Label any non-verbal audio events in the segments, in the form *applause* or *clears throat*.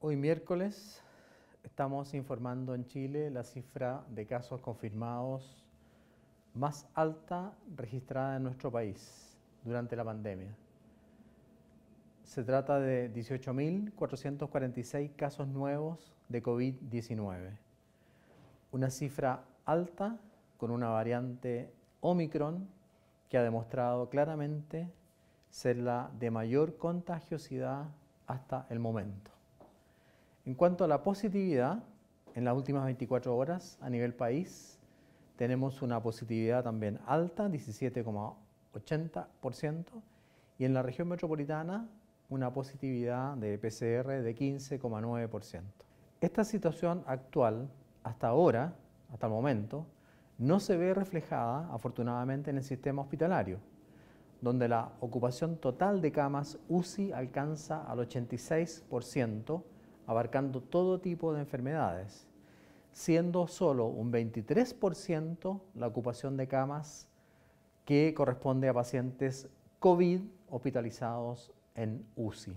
Hoy miércoles estamos informando en Chile la cifra de casos confirmados más alta registrada en nuestro país durante la pandemia. Se trata de 18.446 casos nuevos de COVID-19. Una cifra alta con una variante Omicron que ha demostrado claramente ser la de mayor contagiosidad hasta el momento. En cuanto a la positividad, en las últimas 24 horas a nivel país tenemos una positividad también alta, 17,80%, y en la región metropolitana una positividad de PCR de 15,9%. Esta situación actual, hasta ahora, hasta el momento, no se ve reflejada, afortunadamente, en el sistema hospitalario, donde la ocupación total de camas UCI alcanza al 86%, abarcando todo tipo de enfermedades, siendo solo un 23% la ocupación de camas que corresponde a pacientes COVID hospitalizados en UCI.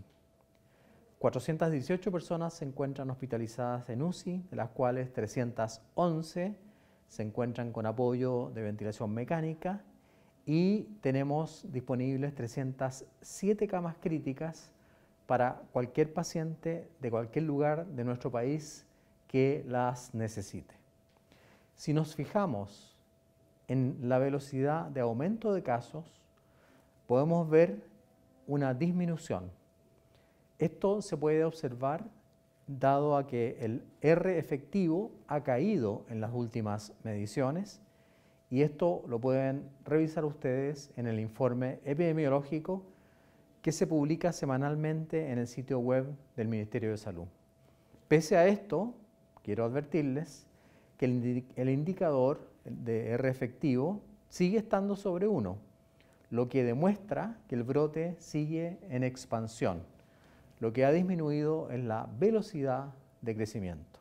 418 personas se encuentran hospitalizadas en UCI, de las cuales 311 se encuentran con apoyo de ventilación mecánica y tenemos disponibles 307 camas críticas para cualquier paciente de cualquier lugar de nuestro país que las necesite. Si nos fijamos en la velocidad de aumento de casos, podemos ver una disminución. Esto se puede observar dado a que el R efectivo ha caído en las últimas mediciones y esto lo pueden revisar ustedes en el informe epidemiológico que se publica semanalmente en el sitio web del Ministerio de Salud. Pese a esto, quiero advertirles que el indicador de R efectivo sigue estando sobre 1, lo que demuestra que el brote sigue en expansión. Lo que ha disminuido en la velocidad de crecimiento.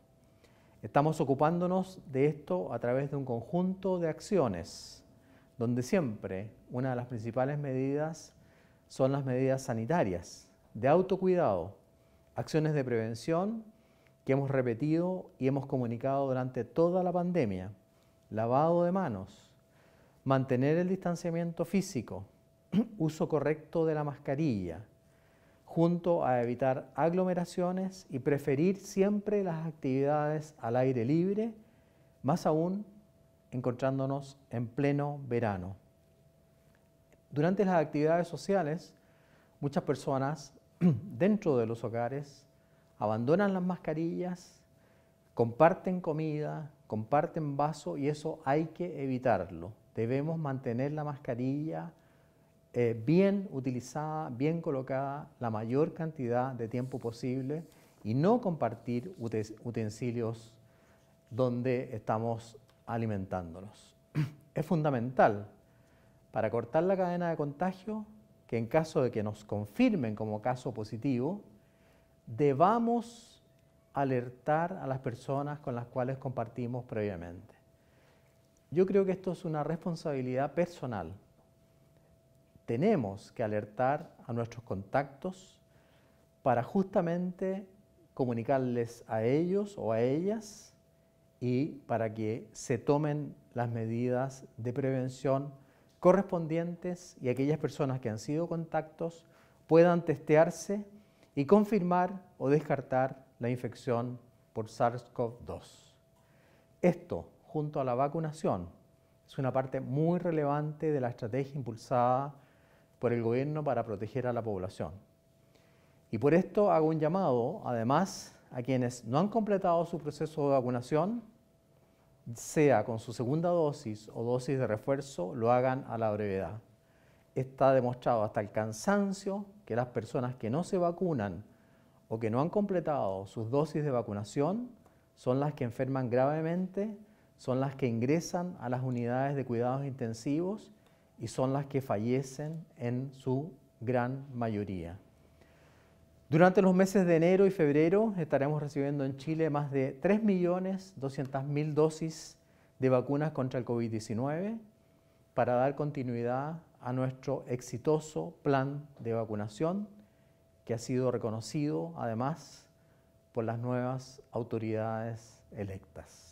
Estamos ocupándonos de esto a través de un conjunto de acciones, donde siempre una de las principales medidas son las medidas sanitarias de autocuidado, acciones de prevención que hemos repetido y hemos comunicado durante toda la pandemia, lavado de manos, mantener el distanciamiento físico, *clears throat* uso correcto de la mascarilla, junto a evitar aglomeraciones y preferir siempre las actividades al aire libre, más aún encontrándonos en pleno verano. Durante las actividades sociales, muchas personas *clears throat* dentro de los hogares abandonan las mascarillas, comparten comida, comparten vaso y eso hay que evitarlo. Debemos mantener la mascarilla eh, bien utilizada, bien colocada la mayor cantidad de tiempo posible y no compartir utensilios donde estamos alimentándonos. *clears throat* Es fundamental para cortar la cadena de contagio que en caso de que nos confirmen como caso positivo, debamos alertar a las personas con las cuales compartimos previamente. Yo creo que esto es una responsabilidad personal. Tenemos que alertar a nuestros contactos para justamente comunicarles a ellos o a ellas y para que se tomen las medidas de prevención correspondientes y aquellas personas que han sido contactos puedan testearse y confirmar o descartar la infección por SARS-CoV-2. Esto, junto a la vacunación, es una parte muy relevante de la estrategia impulsada por el gobierno para proteger a la población. Y por esto hago un llamado, además, a quienes no han completado su proceso de vacunación, sea con su segunda dosis o dosis de refuerzo, lo hagan a la brevedad. Está demostrado hasta el cansancio que las personas que no se vacunan o que no han completado sus dosis de vacunación son las que enferman gravemente, son las que ingresan a las unidades de cuidados intensivos y son las que fallecen en su gran mayoría. Durante los meses de enero y febrero estaremos recibiendo en Chile más de 3.200.000 dosis de vacunas contra el COVID-19 para dar continuidad a nuestro exitoso plan de vacunación que ha sido reconocido además por las nuevas autoridades electas.